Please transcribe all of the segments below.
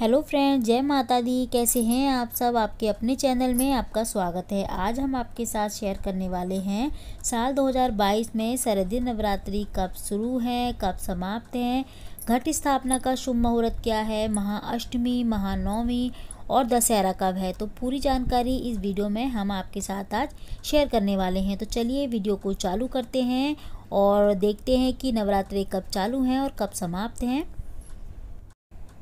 hello friend जय माता दी कैसे हैं आप सब आपके अपने चैनल में आपका स्वागत है आज हम आपके साथ शेयर करने वाले हैं साल 2022 में शरदी नवरात्रि कब शुरू है कब समाप्त है घट स्थापना का शुभ मुहूर्त क्या है महाअष्टमी महानवमी और दशहरा कब है तो पूरी जानकारी इस वीडियो में हम आपके साथ आज शेयर करने वाले हैं तो चलिए वीडियो को चालू करते हैं और देखते हैं कि नवरात्रि कब चालू हैं और कब समाप्त हैं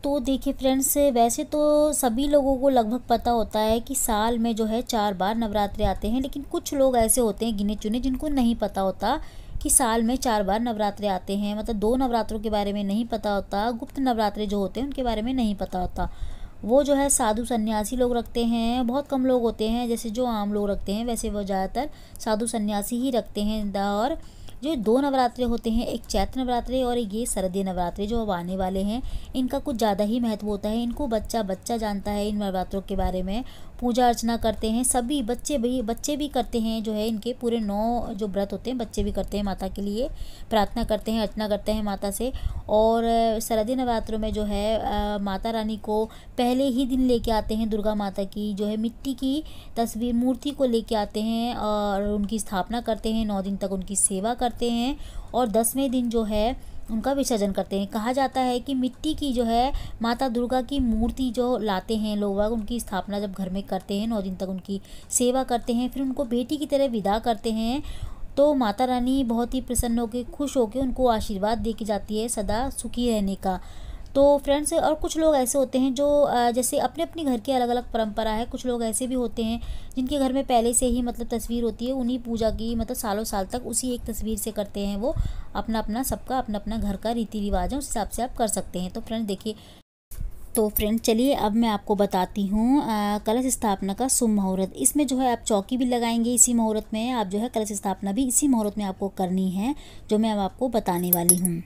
तो देखिए फ्रेंड्स वैसे तो सभी लोगों को लगभग पता होता है कि साल में जो है चार बार नवरात्रे आते हैं लेकिन कुछ लोग ऐसे होते हैं गिने चुने जिनको नहीं पता होता कि साल में चार बार नवरात्रे आते हैं मतलब दो नवरात्रों के बारे में नहीं पता होता गुप्त नवरात्रे जो होते हैं उनके बारे में नहीं पता होता वो जो है साधु सन्यासी लोग रखते हैं बहुत कम लोग होते हैं जैसे जो आम लोग रखते हैं वैसे वो ज़्यादातर साधु सन्यासी ही रखते हैं और जो दो नवरात्रे होते हैं एक चैत्र नवरात्रे और ये शरदीय नवरात्रे जो अब आने वाले हैं इनका कुछ ज़्यादा ही महत्व होता है इनको बच्चा बच्चा जानता है इन नवरात्रों के बारे में पूजा अर्चना करते हैं सभी बच्चे भी बच्चे भी करते हैं जो है इनके पूरे नौ जो व्रत होते हैं बच्चे भी करते हैं माता के लिए प्रार्थना करते हैं अर्चना करते हैं माता से और शरदी नवरात्रों में जो है आ, माता रानी को पहले ही दिन लेके आते हैं दुर्गा माता की जो है मिट्टी की तस्वीर मूर्ति को लेके आते हैं और उनकी स्थापना करते हैं नौ दिन तक उनकी सेवा कर करते हैं और दसवें दिन जो है उनका विसर्जन करते हैं कहा जाता है कि मिट्टी की जो है माता दुर्गा की मूर्ति जो लाते हैं लोग उनकी स्थापना जब घर में करते हैं नौ दिन तक उनकी सेवा करते हैं फिर उनको बेटी की तरह विदा करते हैं तो माता रानी बहुत ही प्रसन्न होकर खुश होकर उनको आशीर्वाद दे जाती है सदा सुखी रहने का तो फ्रेंड्स और कुछ लोग ऐसे होते हैं जो जैसे अपने अपने घर की अलग अलग परंपरा है कुछ लोग ऐसे भी होते हैं जिनके घर में पहले से ही मतलब तस्वीर होती है उन्हीं पूजा की मतलब सालों साल तक उसी एक तस्वीर से करते हैं वो अपना अपना सबका अपना अपना घर का रीति रिवाज है उस हिसाब से आप कर सकते हैं तो फ्रेंड्स देखिए तो फ्रेंड चलिए अब मैं आपको बताती हूँ कलश स्थापना का शुभ मुहूर्त इसमें जो है आप चौकी भी लगाएंगे इसी मुहूर्त में आप जो है कलश स्थापना भी इसी मुहूर्त में आपको करनी है जो मैं अब आपको बताने वाली हूँ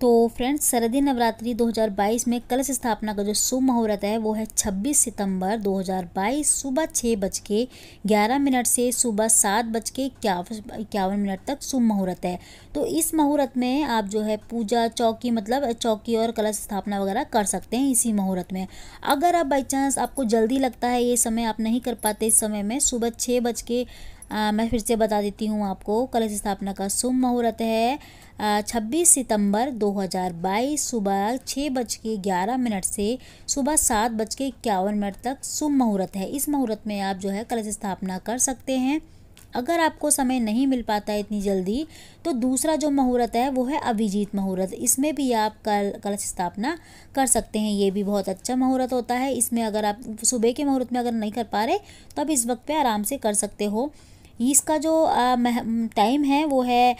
तो फ्रेंड्स शरदी नवरात्रि 2022 में कलश स्थापना का जो शुभ मुहूर्त है वो है 26 सितंबर 2022 सुबह छः बज के ग्यारह मिनट से सुबह सात बज के इक्यावन मिनट तक शुभ मुहूर्त है तो इस मुहूर्त में आप जो है पूजा चौकी मतलब चौकी और कलश स्थापना वगैरह कर सकते हैं इसी मुहूर्त में अगर आप बाई चांस आपको जल्दी लगता है ये समय आप नहीं कर पाते इस समय में सुबह छः बज के आ, मैं फिर से बता देती हूँ आपको कलश स्थापना का शुभ मुहूर्त है छब्बीस सितंबर 2022 सुबह छः बज के ग्यारह मिनट से सुबह सात बज के इक्यावन मिनट तक शुभ मुहूर्त है इस मुहूर्त में आप जो है कलश स्थापना कर सकते हैं अगर आपको समय नहीं मिल पाता है इतनी जल्दी तो दूसरा जो मुहूर्त है वो है अभिजीत मुहूर्त इसमें भी आप कल कलश स्थापना कर सकते हैं ये भी बहुत अच्छा मुहूर्त होता है इसमें अगर आप सुबह के मुहूर्त में अगर नहीं कर पा रहे तो आप इस वक्त पे आराम से कर सकते हो इसका जो टाइम है वो है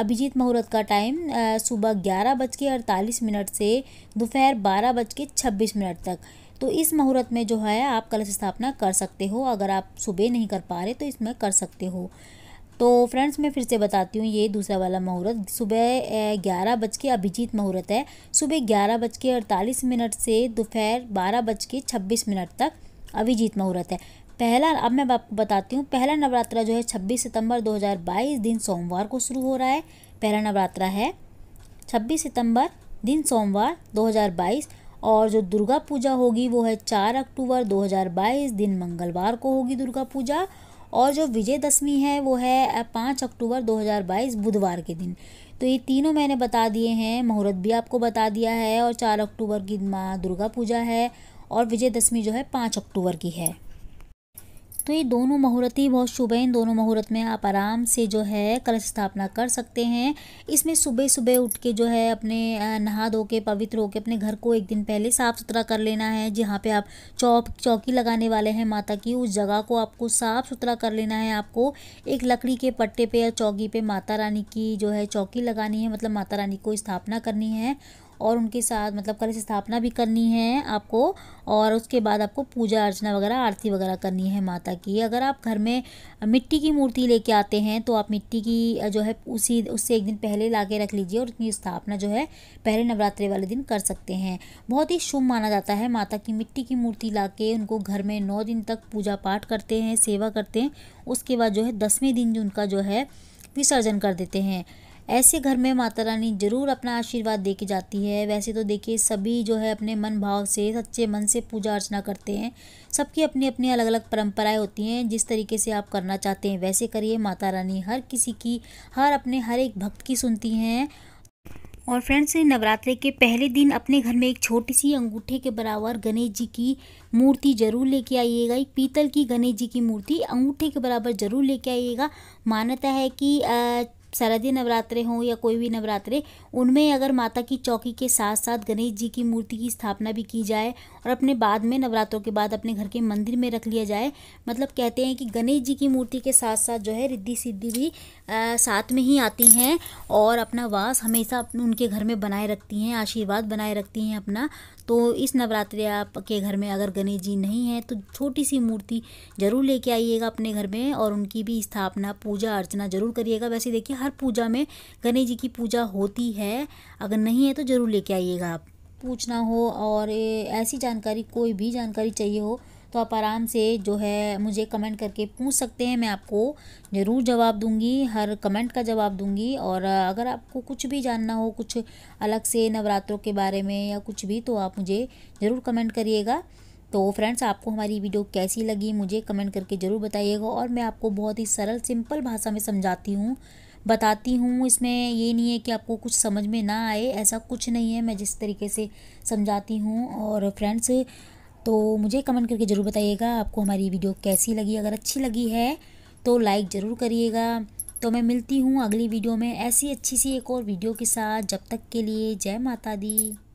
अभिजीत मुहूर्त का टाइम सुबह ग्यारह बज के अड़तालीस मिनट से दोपहर बारह बज के छब्बीस मिनट तक तो इस मुहूर्त में जो है आप कलश स्थापना कर सकते हो अगर आप सुबह नहीं कर पा रहे तो इसमें कर सकते हो तो फ्रेंड्स मैं फिर से बताती हूँ ये दूसरा वाला मुहूर्त सुबह ग्यारह बज के अभिजीत मुहूर्त है सुबह ग्यारह बज के अड़तालीस मिनट से दोपहर बारह बज के छब्बीस मिनट तक अभिजीत मुहूर्त है पहला अब मैं आपको बताती हूँ पहला नवरात्रा जो है छब्बीस सितंबर 2022 दिन सोमवार को शुरू हो रहा है पहला नवरात्रा है छब्बीस सितंबर दिन सोमवार 2022 और जो दुर्गा पूजा होगी वो है चार अक्टूबर 2022 दिन मंगलवार को होगी दुर्गा पूजा और जो विजयदशमी है वो है पाँच अक्टूबर 2022 बुधवार के दिन तो ये तीनों मैंने बता दिए हैं मुहूर्त भी आपको बता दिया है और चार अक्टूबर की माँ दुर्गा पूजा है और विजयदशमी जो है पाँच अक्टूबर की है तो ये दोनों मुहूर्त ही बहुत शुभ हैं इन दोनों मुहूर्त में आप आराम से जो है कलश स्थापना कर सकते हैं इसमें सुबह सुबह उठ के जो है अपने नहा धो के पवित्र होके अपने घर को एक दिन पहले साफ़ सुथरा कर लेना है जहाँ पे आप चौक चौकी लगाने वाले हैं माता की उस जगह को आपको साफ़ सुथरा कर लेना है आपको एक लकड़ी के पट्टे पर या चौकी पर माता रानी की जो है चौकी लगानी है मतलब माता रानी को स्थापना करनी है और उनके साथ मतलब कलश स्थापना भी करनी है आपको और उसके बाद आपको पूजा अर्चना वगैरह आरती वगैरह करनी है माता की अगर आप घर में मिट्टी की मूर्ति लेके आते हैं तो आप मिट्टी की जो है उसी उससे एक दिन पहले ला के रख लीजिए और उसकी स्थापना जो है पहले नवरात्रि वाले दिन कर सकते हैं बहुत ही शुभ माना जाता है माता की मिट्टी की मूर्ति ला के उनको घर में नौ दिन तक पूजा पाठ करते हैं सेवा करते हैं उसके बाद जो है दसवें दिन जो उनका जो है विसर्जन कर देते हैं ऐसे घर में माता रानी जरूर अपना आशीर्वाद दे के जाती है वैसे तो देखिए सभी जो है अपने मन भाव से सच्चे मन से पूजा अर्चना करते हैं सबकी अपनी अपनी अलग अलग परंपराएं होती हैं जिस तरीके से आप करना चाहते हैं वैसे करिए माता रानी हर किसी की हर अपने हर एक भक्त की सुनती हैं और फ्रेंड्स नवरात्रे के पहले दिन अपने घर में एक छोटी सी अंगूठे के बराबर गणेश जी की मूर्ति जरूर लेके आइएगा एक पीतल की गणेश जी की मूर्ति अंगूठे के बराबर जरूर लेके आइएगा मान्यता है कि आ, शारदीय नवरात्रे हों या कोई भी नवरात्रे उनमें अगर माता की चौकी के साथ साथ गणेश जी की मूर्ति की स्थापना भी की जाए और अपने बाद में नवरात्रों के बाद अपने घर के मंदिर में रख लिया जाए मतलब कहते हैं कि गणेश जी की मूर्ति के साथ साथ जो है रिद्धि सिद्धि भी आ, साथ में ही आती हैं और अपना वास हमेशा उनके घर में बनाए रखती हैं आशीर्वाद बनाए रखती हैं अपना तो इस नवरात्रि आपके घर में अगर गणेश जी नहीं हैं तो छोटी सी मूर्ति ज़रूर लेके आइएगा अपने घर में और उनकी भी स्थापना पूजा अर्चना ज़रूर करिएगा वैसे देखिए हर पूजा में गणेश जी की पूजा होती है अगर नहीं है तो ज़रूर लेके आइएगा आप पूछना हो और ऐसी जानकारी कोई भी जानकारी चाहिए हो तो आप आराम से जो है मुझे कमेंट करके पूछ सकते हैं मैं आपको ज़रूर जवाब दूंगी हर कमेंट का जवाब दूंगी और अगर आपको कुछ भी जानना हो कुछ अलग से नवरात्रों के बारे में या कुछ भी तो आप मुझे ज़रूर कमेंट करिएगा तो फ्रेंड्स आपको हमारी वीडियो कैसी लगी मुझे कमेंट करके ज़रूर बताइएगा और मैं आपको बहुत ही सरल सिंपल भाषा में समझाती हूँ बताती हूँ इसमें ये नहीं है कि आपको कुछ समझ में ना आए ऐसा कुछ नहीं है मैं जिस तरीके से समझाती हूँ और फ्रेंड्स तो मुझे कमेंट करके ज़रूर बताइएगा आपको हमारी वीडियो कैसी लगी अगर अच्छी लगी है तो लाइक ज़रूर करिएगा तो मैं मिलती हूँ अगली वीडियो में ऐसी अच्छी सी एक और वीडियो के साथ जब तक के लिए जय माता दी